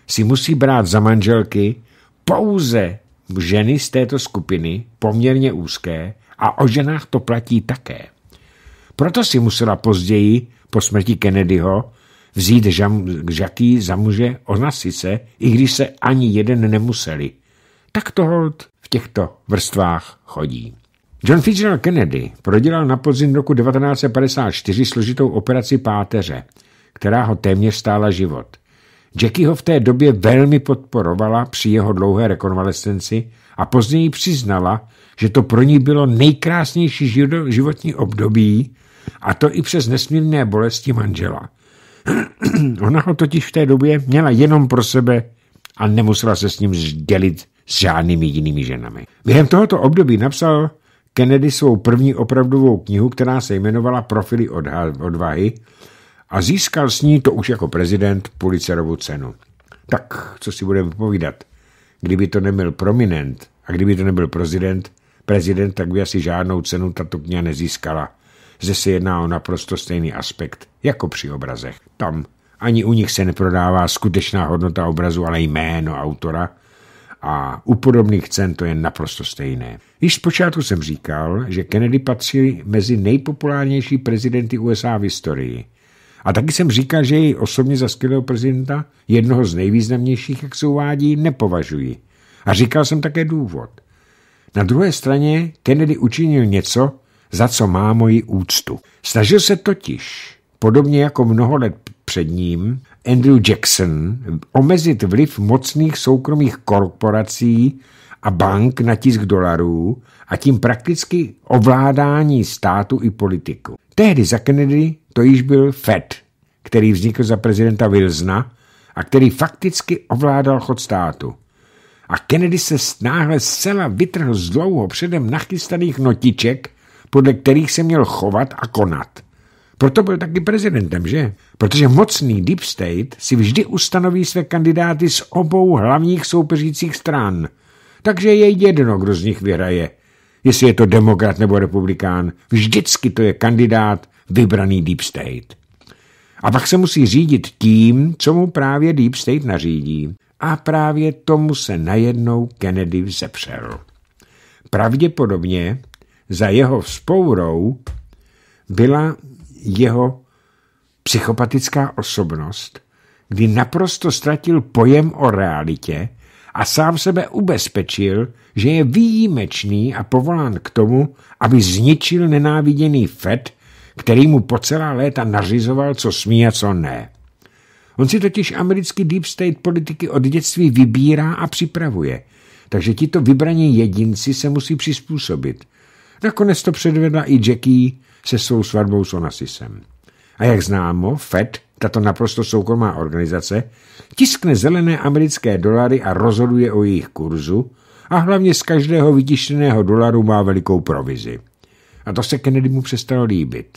si musí brát za manželky pouze ženy z této skupiny, poměrně úzké, a o ženách to platí také. Proto si musela později, po smrti Kennedyho, vzít Žaký za muže ona sice, i když se ani jeden nemuseli. Tak to hold v těchto vrstvách chodí. John Fitzgerald Kennedy prodělal na podzim roku 1954 složitou operaci páteře, která ho téměř stála život. Jackie ho v té době velmi podporovala při jeho dlouhé rekonvalescenci a později přiznala, že to pro ní bylo nejkrásnější životní období a to i přes nesmírné bolesti manžela. Ona ho totiž v té době měla jenom pro sebe a nemusela se s ním dělit s žádnými jinými ženami. Během tohoto období napsal Kennedy svou první opravdovou knihu, která se jmenovala Profily odvahy a získal s ní to už jako prezident Pulitzerovu cenu. Tak, co si budeme povídat? Kdyby to nebyl prominent a kdyby to nebyl prezident, prezident, tak by asi žádnou cenu tato kniha nezískala. Zde se jedná o naprosto stejný aspekt, jako při obrazech. Tam ani u nich se neprodává skutečná hodnota obrazu, ale jméno autora a u podobných cen to je naprosto stejné. Již zpočátku jsem říkal, že Kennedy patří mezi nejpopulárnější prezidenty USA v historii. A taky jsem říkal, že jej osobně za skvělého prezidenta, jednoho z nejvýznamnějších, jak se uvádí, nepovažuji. A říkal jsem také důvod. Na druhé straně Kennedy učinil něco, za co má moji úctu. Snažil se totiž, podobně jako mnoho let před ním, Andrew Jackson omezit vliv mocných soukromých korporací a bank na tisk dolarů a tím prakticky ovládání státu i politiku. Tehdy za Kennedy to již byl Fed, který vznikl za prezidenta Wilsona a který fakticky ovládal chod státu a Kennedy se náhle zcela vytrhl z dlouho předem nachystaných notiček, podle kterých se měl chovat a konat. Proto byl taky prezidentem, že? Protože mocný Deep State si vždy ustanoví své kandidáty z obou hlavních soupeřících stran. Takže je jedno, kdo z nich vyhraje. Jestli je to demokrat nebo republikán, vždycky to je kandidát vybraný Deep State. A pak se musí řídit tím, co mu právě Deep State nařídí a právě tomu se najednou Kennedy vzepřel. Pravděpodobně za jeho vzpourou byla jeho psychopatická osobnost, kdy naprosto ztratil pojem o realitě a sám sebe ubezpečil, že je výjimečný a povolán k tomu, aby zničil nenáviděný Fed, který mu po celá léta nařizoval, co smí a co ne. On si totiž americký deep state politiky od dětství vybírá a připravuje. Takže tito vybraní jedinci se musí přizpůsobit. Nakonec to předvedla i Jackie se svou svatbou s Onassisem. A jak známo, FED, tato naprosto soukromá organizace, tiskne zelené americké dolary a rozhoduje o jejich kurzu a hlavně z každého vytištěného dolaru má velikou provizi. A to se mu přestalo líbit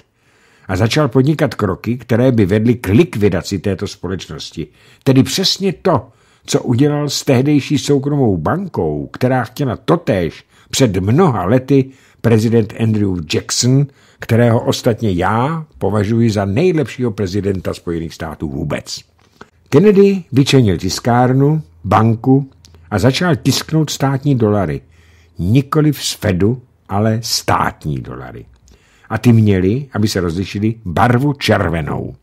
a začal podnikat kroky, které by vedly k likvidaci této společnosti. Tedy přesně to, co udělal s tehdejší soukromou bankou, která chtěla totéž před mnoha lety prezident Andrew Jackson, kterého ostatně já považuji za nejlepšího prezidenta Spojených států vůbec. Kennedy vyčenil tiskárnu, banku a začal tisknout státní dolary. nikoli z Fedu, ale státní dolary a ty měly, aby se rozlišili, barvu červenou.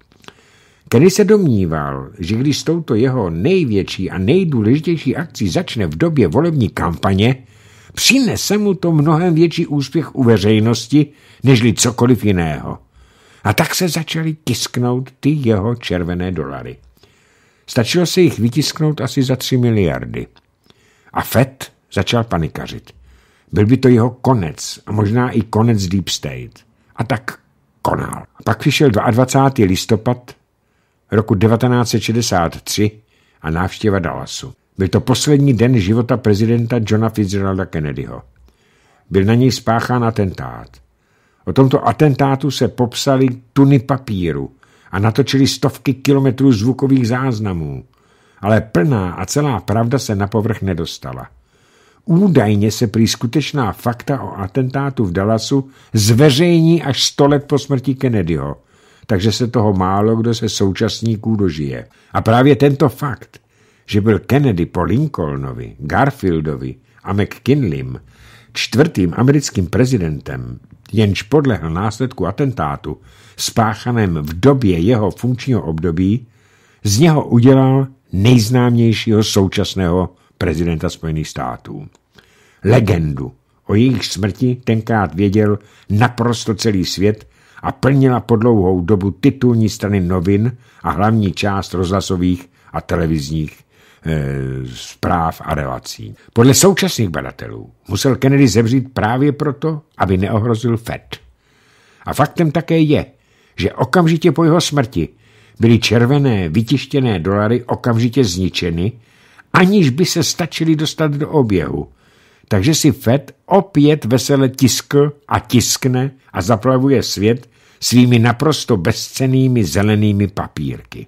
Kenny se domníval, že když s touto jeho největší a nejdůležitější akcí začne v době volební kampaně, přinese mu to mnohem větší úspěch u veřejnosti, nežli cokoliv jiného. A tak se začaly tisknout ty jeho červené dolary. Stačilo se jich vytisknout asi za tři miliardy. A Fed začal panikařit. Byl by to jeho konec a možná i konec Deep State. A tak konal. Pak přišel 22. listopad roku 1963 a návštěva Dallasu. Byl to poslední den života prezidenta Johna Fitzgeralda Kennedyho. Byl na něj spáchán atentát. O tomto atentátu se popsali tuny papíru a natočili stovky kilometrů zvukových záznamů. Ale plná a celá pravda se na povrch nedostala. Údajně se prý skutečná fakta o atentátu v Dallasu zveřejní až 100 let po smrti Kennedyho, takže se toho málo kdo se současníků dožije. A právě tento fakt, že byl Kennedy po Lincolnovi, Garfieldovi a McKinleym čtvrtým americkým prezidentem, jenž podlehl následku atentátu spáchaném v době jeho funkčního období, z něho udělal nejznámějšího současného prezidenta Spojených států. Legendu, o jejich smrti tenkrát věděl naprosto celý svět a plnila po dlouhou dobu titulní strany novin a hlavní část rozhlasových a televizních eh, zpráv a relací. Podle současných badatelů musel Kennedy zemřít právě proto, aby neohrozil FED. A faktem také je, že okamžitě po jeho smrti byly červené, vytištěné dolary okamžitě zničeny aniž by se stačili dostat do oběhu. Takže si Fed opět vesele tiskl a tiskne a zaplavuje svět svými naprosto bezcenými zelenými papírky.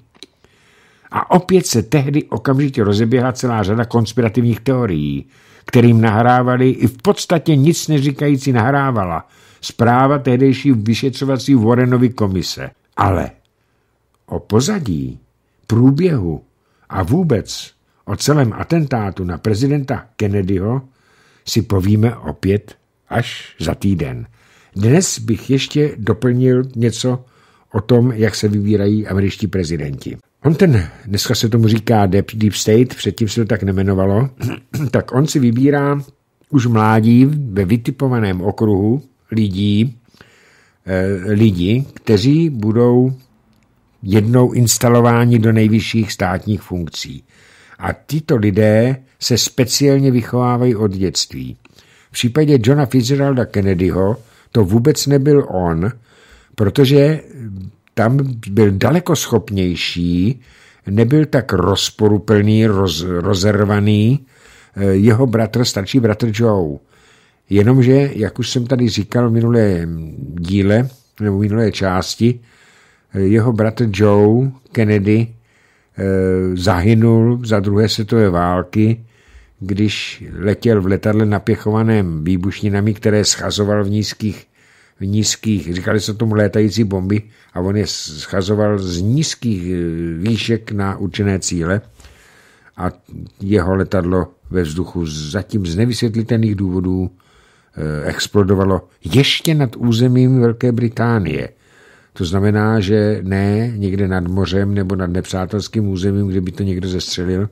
A opět se tehdy okamžitě rozeběhla celá řada konspirativních teorií, kterým nahrávali i v podstatě nic neříkající nahrávala zpráva tehdejší vyšetřovací Warrenovy komise. Ale o pozadí, průběhu a vůbec O celém atentátu na prezidenta Kennedyho si povíme opět až za týden. Dnes bych ještě doplnil něco o tom, jak se vybírají američtí prezidenti. On ten, dneska se tomu říká Deep, Deep State, předtím se to tak nemenovalo, tak on si vybírá už mládí ve vytipovaném okruhu lidí, eh, lidi, kteří budou jednou instalováni do nejvyšších státních funkcí a tyto lidé se speciálně vychovávají od dětství. V případě Johna Fitzgeralda Kennedyho to vůbec nebyl on, protože tam byl daleko schopnější, nebyl tak rozporuplný, roz, rozervaný eh, jeho bratr, starší bratr Joe. Jenomže, jak už jsem tady říkal v minulém díle, nebo v minulé části, eh, jeho bratr Joe Kennedy Eh, zahynul za druhé světové války, když letěl v letadle napěchovaném výbušninami, které schazoval v nízkých, v nízkých, říkali se tomu létající bomby, a on je schazoval z nízkých eh, výšek na určené cíle a jeho letadlo ve vzduchu zatím z nevysvětlitelných důvodů eh, explodovalo ještě nad územím Velké Británie. To znamená, že ne někde nad mořem nebo nad nepřátelským územím, kde by to někdo zestřelil,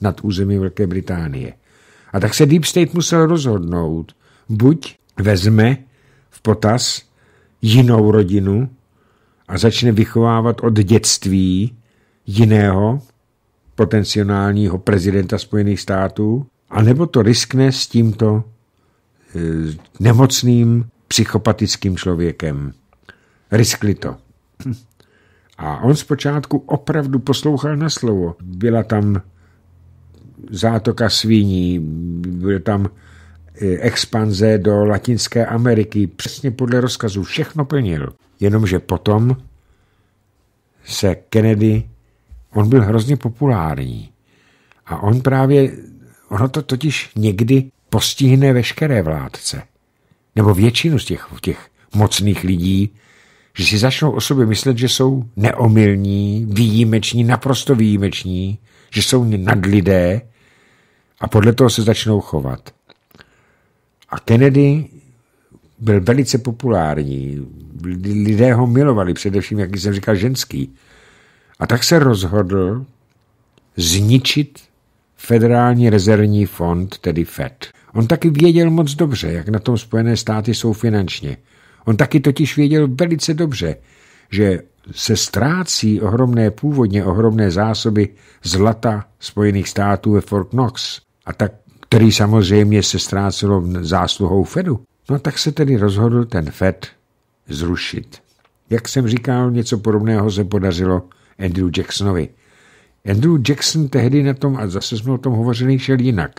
nad územím Velké Británie. A tak se Deep State musel rozhodnout, buď vezme v potaz jinou rodinu a začne vychovávat od dětství jiného potenciálního prezidenta Spojených států, anebo to riskne s tímto eh, nemocným psychopatickým člověkem riskli to. A on zpočátku opravdu poslouchal na slovo. Byla tam zátoka sviní, byla tam e, expanze do Latinské Ameriky, přesně podle rozkazu, všechno plnil. Jenomže potom se Kennedy, on byl hrozně populární a on právě, ono to totiž někdy postihne veškeré vládce, nebo většinu z těch, těch mocných lidí, že si začnou o sobě myslet, že jsou neomylní, výjimeční, naprosto výjimeční, že jsou nadlidé a podle toho se začnou chovat. A Kennedy byl velice populární, lidé ho milovali, především, jak jsem říkal, ženský. A tak se rozhodl zničit Federální rezervní fond, tedy FED. On taky věděl moc dobře, jak na tom Spojené státy jsou finančně – On taky totiž věděl velice dobře, že se ztrácí ohromné původně ohromné zásoby zlata Spojených států ve Fort Knox, a tak, který samozřejmě se ztrácelo zásluhou Fedu. No tak se tedy rozhodl ten Fed zrušit. Jak jsem říkal, něco podobného se podařilo Andrew Jacksonovi. Andrew Jackson tehdy na tom, a zase jsme o tom hovořili, šel jinak.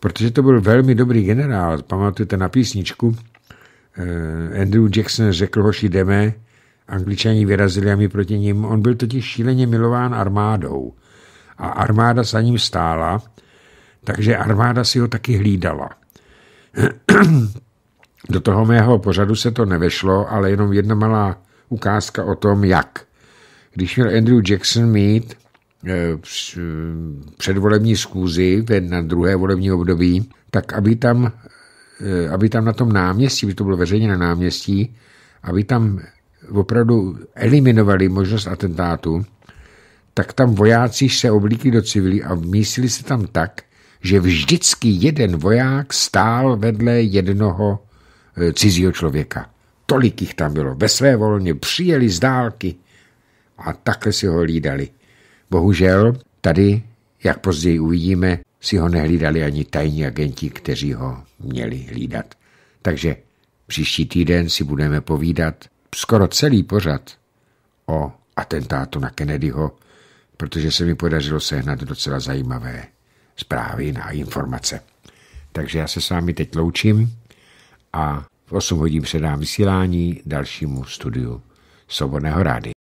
Protože to byl velmi dobrý generál, pamatujete na písničku – Eh, Andrew Jackson řekl, hoši jdeme, angličani vyrazili a my proti ním. On byl totiž šíleně milován armádou a armáda za ním stála, takže armáda si ho taky hlídala. Do toho mého pořadu se to nevešlo, ale jenom jedna malá ukázka o tom, jak. Když měl Andrew Jackson mít eh, eh, předvolební schůzi na druhé volební období, tak aby tam Eh, aby tam na tom náměstí, by to bylo veřejně na náměstí, aby tam opravdu eliminovali možnost atentátu, tak tam vojáci se oblíkli do civilí a vmístili se tam tak, že vždycky jeden voják stál vedle jednoho eh, cizího člověka. Tolik jich tam bylo. Ve své volně přijeli z dálky a takhle si ho lídali. Bohužel tady, jak později uvidíme, si ho nehlídali ani tajní agenti, kteří ho měli hlídat. Takže příští týden si budeme povídat skoro celý pořad o atentátu na Kennedyho, protože se mi podařilo sehnat docela zajímavé zprávy a informace. Takže já se s vámi teď loučím a v 8 hodin předám vysílání dalšímu studiu Svobodného rády.